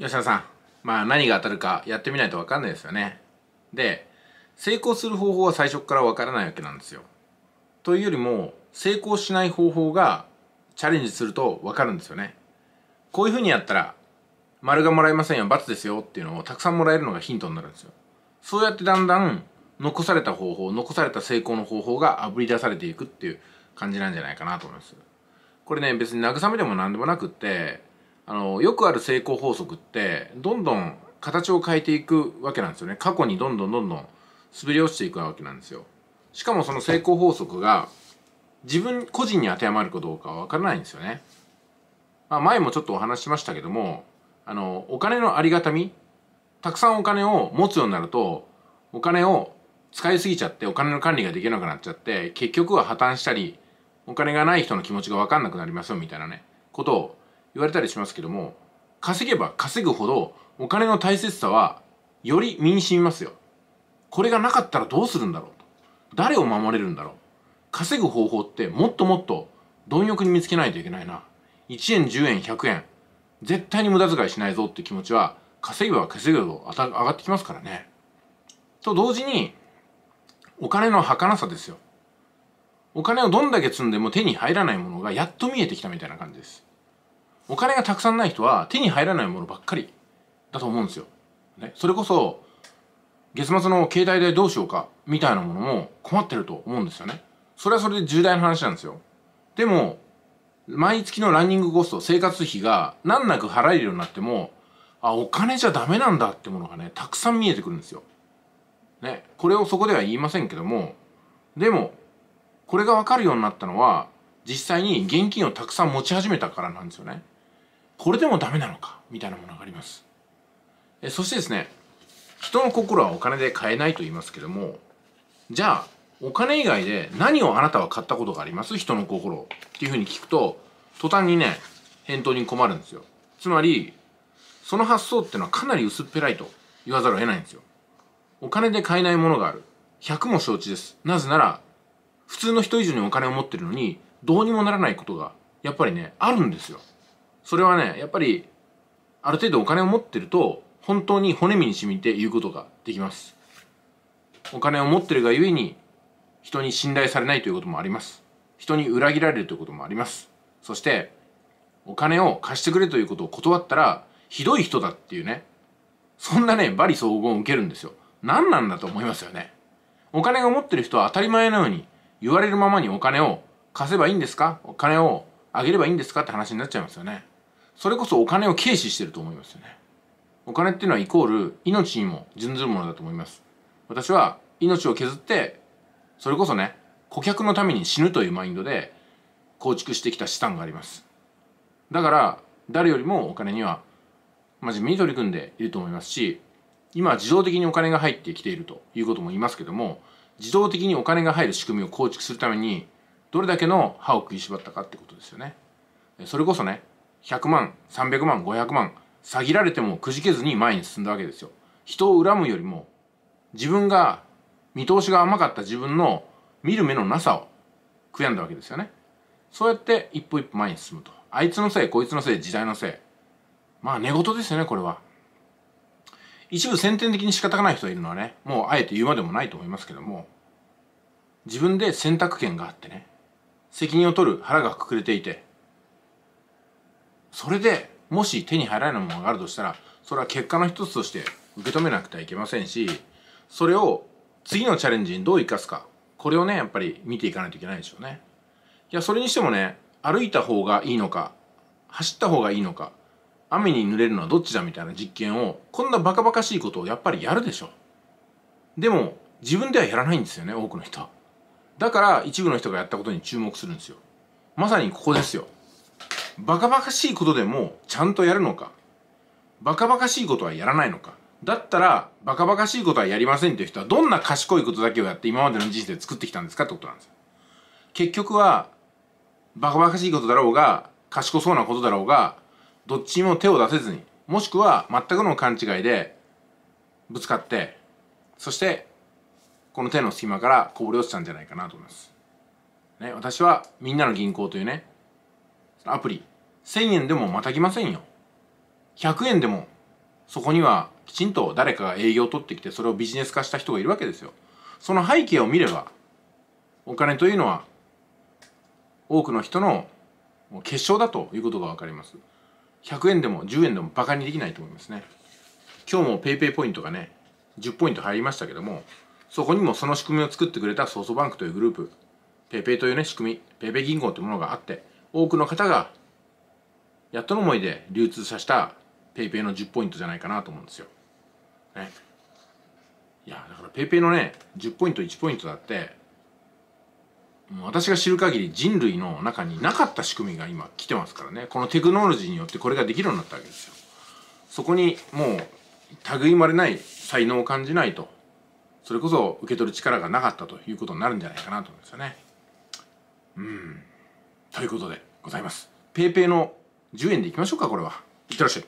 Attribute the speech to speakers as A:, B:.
A: 吉田さんまあ何が当たるかやってみないと分かんないですよねで成功する方法は最初から分からないわけなんですよというよりも成功しない方法がチャレンジすると分かるんですよねこういうふうにやったら丸がもらえませんよ×ですよっていうのをたくさんもらえるのがヒントになるんですよそうやってだんだん残された方法残された成功の方法があぶり出されていくっていう感じなんじゃないかなと思いますこれね別に慰めでも何でもなくってあのよくある成功法則ってどんどん形を変えていくわけなんですよね過去にどんどんどんどん滑り落ちていくわけなんですよしかもその成功法則が自分個人に当てはまるかどうかはわからないんですよね、まあ、前もちょっとお話ししましたけどもあのお金のありがたみたくさんお金を持つようになるとお金を使いすぎちゃってお金の管理ができなくなっちゃって結局は破綻したりお金がない人の気持ちが分かんなくなりますよみたいなねことを言われたりしますけども稼げば稼ぐほどお金の大切さはより身にしみますよこれがなかったらどうするんだろうと誰を守れるんだろう稼ぐ方法ってもっともっと貪欲に見つけないといけないな1円10円100円絶対に無駄遣いしないぞって気持ちは稼げば稼ぐほど上がってきますからねと同時にお金の儚さですよお金をどんだけ積んでも手に入らないものがやっと見えてきたみたいな感じですお金がたくさんない人は手に入らないものばっかりだと思うんですよ。ね、それこそ月末の携帯代どうしようかみたいなものも困ってると思うんですよね。それはそれで重大な話なんですよ。でも毎月のランニングコスト生活費が難なく払えるようになってもあお金じゃダメなんだってものがねたくさん見えてくるんですよ。ね、これをそこでは言いませんけどもでもこれがわかるようになったのは実際に現金をたくさん持ち始めたからなんですよね。これでもダメなのかみたいなものがありますえそしてですね人の心はお金で買えないと言いますけどもじゃあお金以外で何をあなたは買ったことがあります人の心っていうふうに聞くと途端にね返答に困るんですよつまりその発想ってのはかなり薄っぺらいと言わざるを得ないんですよお金で買えないものがある100も承知ですなぜなら普通の人以上にお金を持ってるのにどうにもならないことがやっぱりねあるんですよそれはねやっぱりある程度お金を持ってると本当に骨身に染みて言うことができますお金を持ってるがゆえに人に信頼されないということもあります人に裏切られるということもありますそしてお金を貸してくれということを断ったらひどい人だっていうねそんなね罵詈雑言を受けるんですよ何なんだと思いますよねお金を持ってる人は当たり前のように言われるままにお金を貸せばいいんですかお金をあげればいいんですかって話になっちゃいますよねそれこそお金を軽視してると思いますよねお金っていうのはイコール命にも準ずるものだと思います私は命を削ってそれこそね顧客のために死ぬというマインドで構築してきた資産がありますだから誰よりもお金には真面目に取り組んでいると思いますし今自動的にお金が入ってきているということも言いますけども自動的にお金が入る仕組みを構築するためにどれだけの歯を食いしばったかってことですよねそれこそね100万300万500万詐欺られてもくじけずに前に進んだわけですよ人を恨むよりも自分が見通しが甘かった自分の見る目のなさを悔やんだわけですよねそうやって一歩一歩前に進むとあいつのせいこいつのせい時代のせいまあ寝言ですよねこれは一部先天的に仕方がない人がいるのはねもうあえて言うまでもないと思いますけども自分で選択権があってね責任を取る腹がくくれていてそれでもし手に入らないものがあるとしたらそれは結果の一つとして受け止めなくてはいけませんしそれを次のチャレンジにどう生かすかこれをねやっぱり見ていかないといけないでしょうねいやそれにしてもね歩いた方がいいのか走った方がいいのか雨に濡れるのはどっちだみたいな実験をこんなバカバカしいことをやっぱりやるでしょでも自分ではやらないんですよね多くの人だから一部の人がやったことに注目するんですよまさにここですよバカバカしいことでもちゃんとやるのかバカバカしいことはやらないのかだったらバカバカしいことはやりませんっていう人はどんな賢いことだけをやって今までの人生で作ってきたんですかってことなんですよ結局はバカバカしいことだろうが賢そうなことだろうがどっちも手を出せずにもしくは全くの勘違いでぶつかってそしてこの手の隙間からこぼれ落ちたんじゃないかなと思います、ね、私はみんなの銀行というねアプリ1000円でもまたぎませんよ100円でもそこにはきちんと誰かが営業を取ってきてそれをビジネス化した人がいるわけですよその背景を見ればお金というのは多くの人の結晶だということが分かります100円でも10円でもバカにできないと思いますね今日も PayPay ポイントがね10ポイント入りましたけどもそこにもその仕組みを作ってくれたソースバンクというグループ PayPay というね仕組み PayPay 銀行というものがあって多くの方がやっとの思いで流通させた PayPay の10ポイントじゃないかなと思うんですよ。ね、いやだから PayPay のね10ポイント1ポイントだって私が知る限り人類の中になかった仕組みが今来てますからねこのテクノロジーによってこれができるようになったわけですよ。そこにもう類まれない才能を感じないとそれこそ受け取る力がなかったということになるんじゃないかなと思うんですよね。うんということでございますペイペイの10円でいきましょうかこれはいってらっしゃい